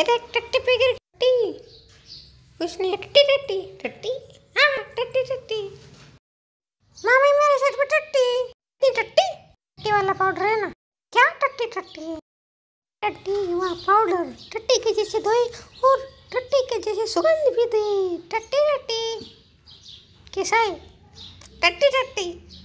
এটা একটা টিপিকের টি उसने टट्टी टट्टी टट्टी हाँ टट्टी टट्टी मामी मेरे सिर पर टट्टी टट्टी टट्टी टट्टी वाला पाउडर है ना क्या टट्टी टट्टी है टट्टी हुआ पाउडर टट्टी के जैसे धोए और टट्टी के जैसे सुगंध भी दे टट्टी टट्टी कैसा है टट्टी टट्टी